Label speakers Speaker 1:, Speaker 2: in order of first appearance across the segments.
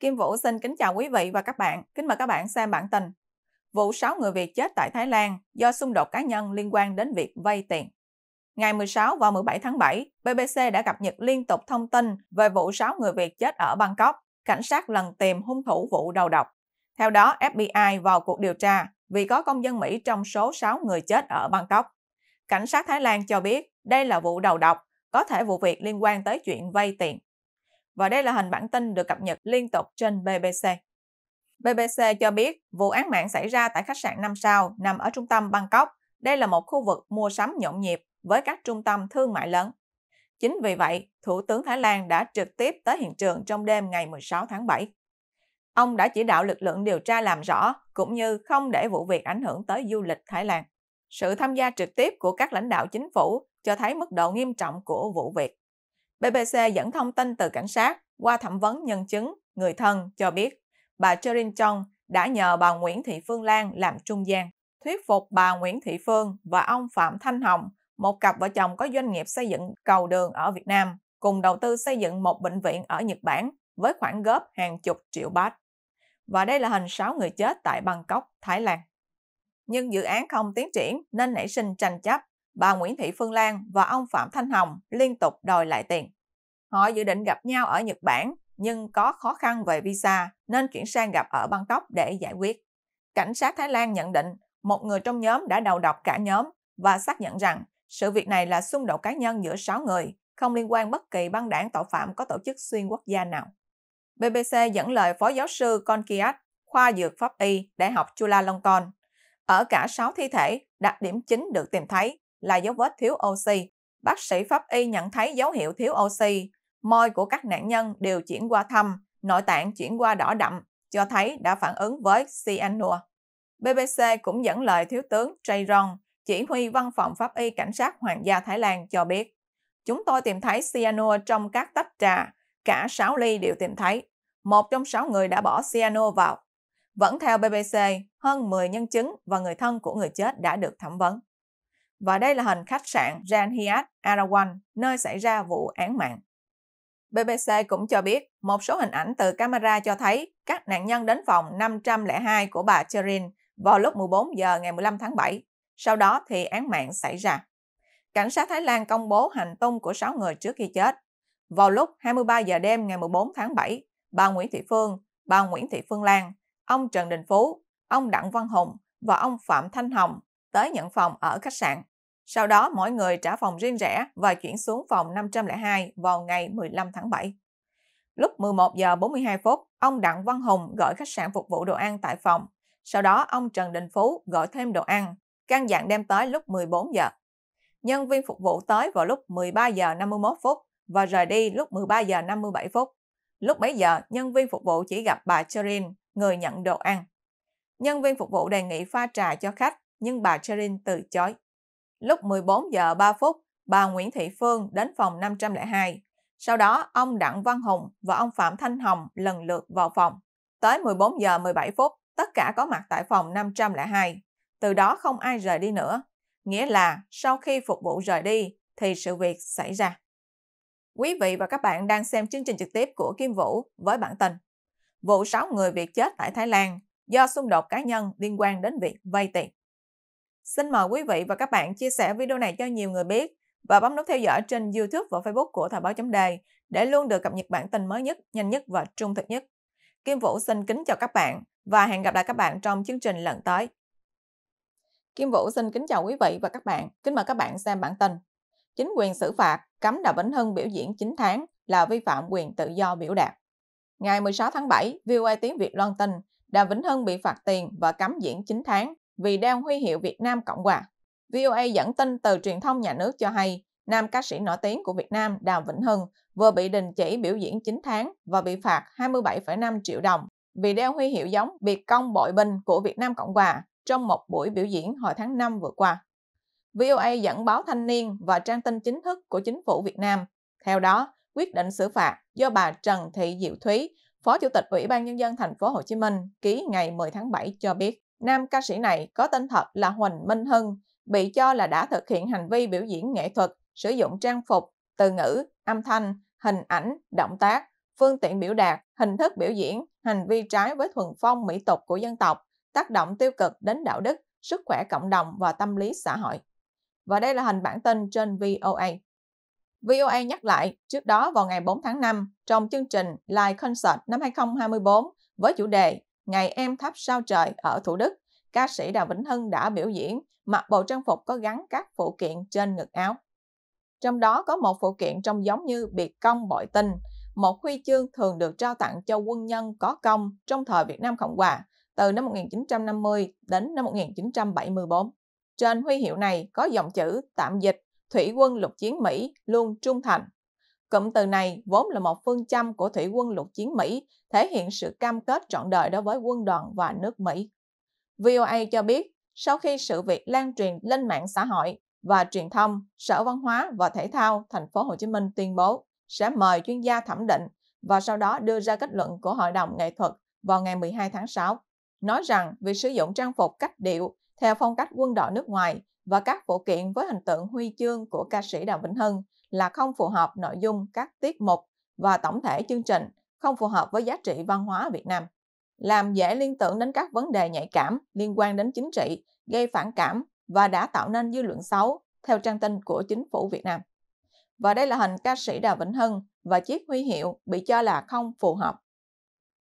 Speaker 1: Kim Vũ xin kính chào quý vị và các bạn. Kính mời các bạn xem bản tin. Vụ 6 người Việt chết tại Thái Lan do xung đột cá nhân liên quan đến việc vay tiền. Ngày 16 và 17 tháng 7, BBC đã cập nhật liên tục thông tin về vụ 6 người Việt chết ở Bangkok. Cảnh sát lần tìm hung thủ vụ đầu độc. Theo đó, FBI vào cuộc điều tra vì có công dân Mỹ trong số 6 người chết ở Bangkok. Cảnh sát Thái Lan cho biết đây là vụ đầu độc, có thể vụ việc liên quan tới chuyện vay tiền. Và đây là hình bản tin được cập nhật liên tục trên BBC. BBC cho biết vụ án mạng xảy ra tại khách sạn 5 sao nằm ở trung tâm Bangkok. Đây là một khu vực mua sắm nhộn nhịp với các trung tâm thương mại lớn. Chính vì vậy, Thủ tướng Thái Lan đã trực tiếp tới hiện trường trong đêm ngày 16 tháng 7. Ông đã chỉ đạo lực lượng điều tra làm rõ cũng như không để vụ việc ảnh hưởng tới du lịch Thái Lan. Sự tham gia trực tiếp của các lãnh đạo chính phủ cho thấy mức độ nghiêm trọng của vụ việc. BBC dẫn thông tin từ cảnh sát qua thẩm vấn nhân chứng, người thân cho biết bà Cherin Chong đã nhờ bà Nguyễn Thị Phương Lan làm trung gian, thuyết phục bà Nguyễn Thị Phương và ông Phạm Thanh Hồng, một cặp vợ chồng có doanh nghiệp xây dựng cầu đường ở Việt Nam, cùng đầu tư xây dựng một bệnh viện ở Nhật Bản với khoản góp hàng chục triệu baht. Và đây là hình 6 người chết tại Bangkok, Thái Lan. Nhưng dự án không tiến triển nên nảy sinh tranh chấp bà Nguyễn Thị Phương Lan và ông Phạm Thanh Hồng liên tục đòi lại tiền. Họ dự định gặp nhau ở Nhật Bản nhưng có khó khăn về visa nên chuyển sang gặp ở Bangkok để giải quyết. Cảnh sát Thái Lan nhận định một người trong nhóm đã đầu độc cả nhóm và xác nhận rằng sự việc này là xung đột cá nhân giữa 6 người, không liên quan bất kỳ băng đảng tội phạm có tổ chức xuyên quốc gia nào. BBC dẫn lời Phó Giáo sư Conkiat, khoa dược pháp y, Đại học Chulalongkorn. Ở cả 6 thi thể, đặc điểm chính được tìm thấy là dấu vết thiếu oxy. Bác sĩ pháp y nhận thấy dấu hiệu thiếu oxy, môi của các nạn nhân đều chuyển qua thâm, nội tạng chuyển qua đỏ đậm, cho thấy đã phản ứng với cyanua. BBC cũng dẫn lời Thiếu tướng Jaron, chỉ huy văn phòng pháp y cảnh sát Hoàng gia Thái Lan cho biết. Chúng tôi tìm thấy cyanua trong các tách trà, cả 6 ly đều tìm thấy. Một trong 6 người đã bỏ cyanua vào. Vẫn theo BBC, hơn 10 nhân chứng và người thân của người chết đã được thẩm vấn và đây là hình khách sạn Grand Hyatt Arawan, nơi xảy ra vụ án mạng. BBC cũng cho biết một số hình ảnh từ camera cho thấy các nạn nhân đến phòng 502 của bà Cherin vào lúc 14 giờ ngày 15 tháng 7. Sau đó thì án mạng xảy ra. Cảnh sát Thái Lan công bố hành tung của 6 người trước khi chết. Vào lúc 23 giờ đêm ngày 14 tháng 7, bà Nguyễn Thị Phương, bà Nguyễn Thị Phương Lan, ông Trần Đình Phú, ông Đặng Văn Hùng và ông Phạm Thanh Hồng tới nhận phòng ở khách sạn. Sau đó mỗi người trả phòng riêng rẽ và chuyển xuống phòng 502 vào ngày 15 tháng 7. Lúc 11 giờ 42 phút, ông Đặng Văn Hùng gọi khách sạn phục vụ đồ ăn tại phòng. Sau đó ông Trần Đình Phú gọi thêm đồ ăn, căn dặn đem tới lúc 14 giờ. Nhân viên phục vụ tới vào lúc 13 giờ 51 phút và rời đi lúc 13 giờ 57 phút. Lúc bấy giờ, nhân viên phục vụ chỉ gặp bà Cherin, người nhận đồ ăn. Nhân viên phục vụ đề nghị pha trà cho khách, nhưng bà Cherin từ chối. Lúc 14 giờ 3 phút, bà Nguyễn Thị Phương đến phòng 502. Sau đó, ông Đặng Văn Hùng và ông Phạm Thanh Hồng lần lượt vào phòng. Tới 14 giờ 17 phút, tất cả có mặt tại phòng 502. Từ đó không ai rời đi nữa. Nghĩa là sau khi phục vụ rời đi thì sự việc xảy ra. Quý vị và các bạn đang xem chương trình trực tiếp của Kim Vũ với bản tin. Vụ 6 người Việt chết tại Thái Lan do xung đột cá nhân liên quan đến việc vay tiền. Xin mời quý vị và các bạn chia sẻ video này cho nhiều người biết và bấm nút theo dõi trên YouTube và Facebook của Thời báo chấm đề để luôn được cập nhật bản tin mới nhất, nhanh nhất và trung thực nhất. Kim Vũ xin kính chào các bạn và hẹn gặp lại các bạn trong chương trình lần tới. Kim Vũ xin kính chào quý vị và các bạn. Kính mời các bạn xem bản tin. Chính quyền xử phạt cấm Đào Vĩnh Hưng biểu diễn 9 tháng là vi phạm quyền tự do biểu đạt. Ngày 16 tháng 7, VOA tiếng Việt loan tin Đàm Vĩnh Hưng bị phạt tiền và cấm diễn 9 tháng vì đeo huy hiệu Việt Nam Cộng Hòa. VOA dẫn tin từ truyền thông nhà nước cho hay, nam ca sĩ nổi tiếng của Việt Nam Đào Vĩnh Hưng vừa bị đình chỉ biểu diễn 9 tháng và bị phạt 27,5 triệu đồng vì đeo huy hiệu giống biệt công bội binh của Việt Nam Cộng Hòa trong một buổi biểu diễn hồi tháng 5 vừa qua. VOA dẫn báo Thanh niên và trang tin chính thức của chính phủ Việt Nam. Theo đó, quyết định xử phạt do bà Trần Thị Diệu Thúy, Phó Chủ tịch Ủy ban nhân dân thành phố Hồ Chí Minh ký ngày 10 tháng 7 cho biết nam ca sĩ này có tên thật là Huỳnh Minh Hưng, bị cho là đã thực hiện hành vi biểu diễn nghệ thuật, sử dụng trang phục, từ ngữ, âm thanh, hình ảnh, động tác, phương tiện biểu đạt, hình thức biểu diễn, hành vi trái với thuần phong mỹ tục của dân tộc, tác động tiêu cực đến đạo đức, sức khỏe cộng đồng và tâm lý xã hội. Và đây là hình bản tin trên VOA. VOA nhắc lại, trước đó vào ngày 4 tháng 5, trong chương trình Live Concert năm 2024 với chủ đề Ngày Em Thắp Sao Trời ở Thủ Đức, ca sĩ Đào Vĩnh Hưng đã biểu diễn mặc bộ trang phục có gắn các phụ kiện trên ngực áo. Trong đó có một phụ kiện trông giống như biệt công bội tinh, một huy chương thường được trao tặng cho quân nhân có công trong thời Việt Nam Cộng Hòa từ năm 1950 đến năm 1974. Trên huy hiệu này có dòng chữ tạm dịch Thủy quân lục chiến Mỹ luôn trung thành. Cụm từ này vốn là một phương châm của thủy quân lục chiến Mỹ, thể hiện sự cam kết trọn đời đối với quân đoàn và nước Mỹ. VOA cho biết, sau khi sự việc lan truyền lên mạng xã hội và truyền thông, Sở Văn hóa và Thể thao Thành phố Hồ Chí Minh tuyên bố sẽ mời chuyên gia thẩm định và sau đó đưa ra kết luận của Hội đồng nghệ thuật vào ngày 12 tháng 6, nói rằng việc sử dụng trang phục cách điệu theo phong cách quân đội nước ngoài và các phụ kiện với hình tượng huy chương của ca sĩ Đàm Vĩnh Hưng là không phù hợp nội dung các tiết mục và tổng thể chương trình, không phù hợp với giá trị văn hóa Việt Nam. Làm dễ liên tưởng đến các vấn đề nhạy cảm liên quan đến chính trị, gây phản cảm và đã tạo nên dư luận xấu, theo trang tin của chính phủ Việt Nam. Và đây là hình ca sĩ Đàm Vĩnh Hưng và chiếc huy hiệu bị cho là không phù hợp.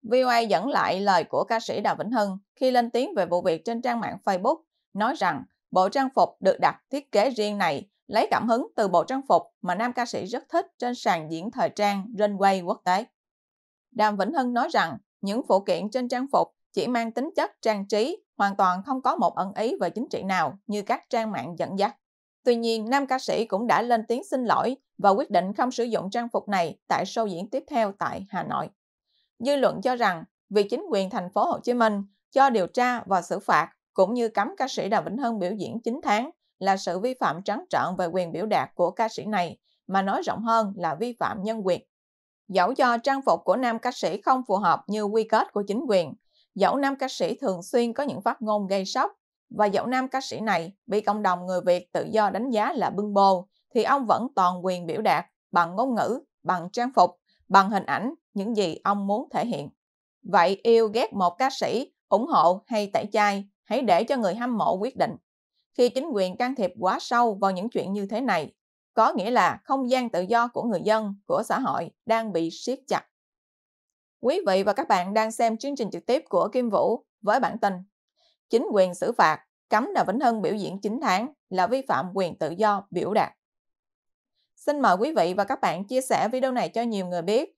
Speaker 1: VOA dẫn lại lời của ca sĩ Đàm Vĩnh Hưng khi lên tiếng về vụ việc trên trang mạng Facebook, nói rằng Bộ trang phục được đặt thiết kế riêng này lấy cảm hứng từ bộ trang phục mà nam ca sĩ rất thích trên sàn diễn thời trang Runway quốc tế. Đàm Vĩnh Hưng nói rằng những phụ kiện trên trang phục chỉ mang tính chất trang trí, hoàn toàn không có một ẩn ý về chính trị nào như các trang mạng dẫn dắt. Tuy nhiên, nam ca sĩ cũng đã lên tiếng xin lỗi và quyết định không sử dụng trang phục này tại show diễn tiếp theo tại Hà Nội. Dư luận cho rằng, vì chính quyền thành phố Hồ Chí Minh cho điều tra và xử phạt cũng như cấm ca sĩ Đàm Vĩnh Hưng biểu diễn 9 tháng là sự vi phạm trắng trợn về quyền biểu đạt của ca sĩ này, mà nói rộng hơn là vi phạm nhân quyền. Dẫu do trang phục của nam ca sĩ không phù hợp như quy kết của chính quyền, dẫu nam ca sĩ thường xuyên có những phát ngôn gây sốc, và dẫu nam ca sĩ này bị cộng đồng người Việt tự do đánh giá là bưng bồ, thì ông vẫn toàn quyền biểu đạt bằng ngôn ngữ, bằng trang phục, bằng hình ảnh những gì ông muốn thể hiện. Vậy yêu ghét một ca sĩ, ủng hộ hay tẩy chay hãy để cho người hâm mộ quyết định. Khi chính quyền can thiệp quá sâu vào những chuyện như thế này, có nghĩa là không gian tự do của người dân, của xã hội đang bị siết chặt. Quý vị và các bạn đang xem chương trình trực tiếp của Kim Vũ với bản tin Chính quyền xử phạt cấm Đào Vĩnh hưng biểu diễn 9 tháng là vi phạm quyền tự do biểu đạt. Xin mời quý vị và các bạn chia sẻ video này cho nhiều người biết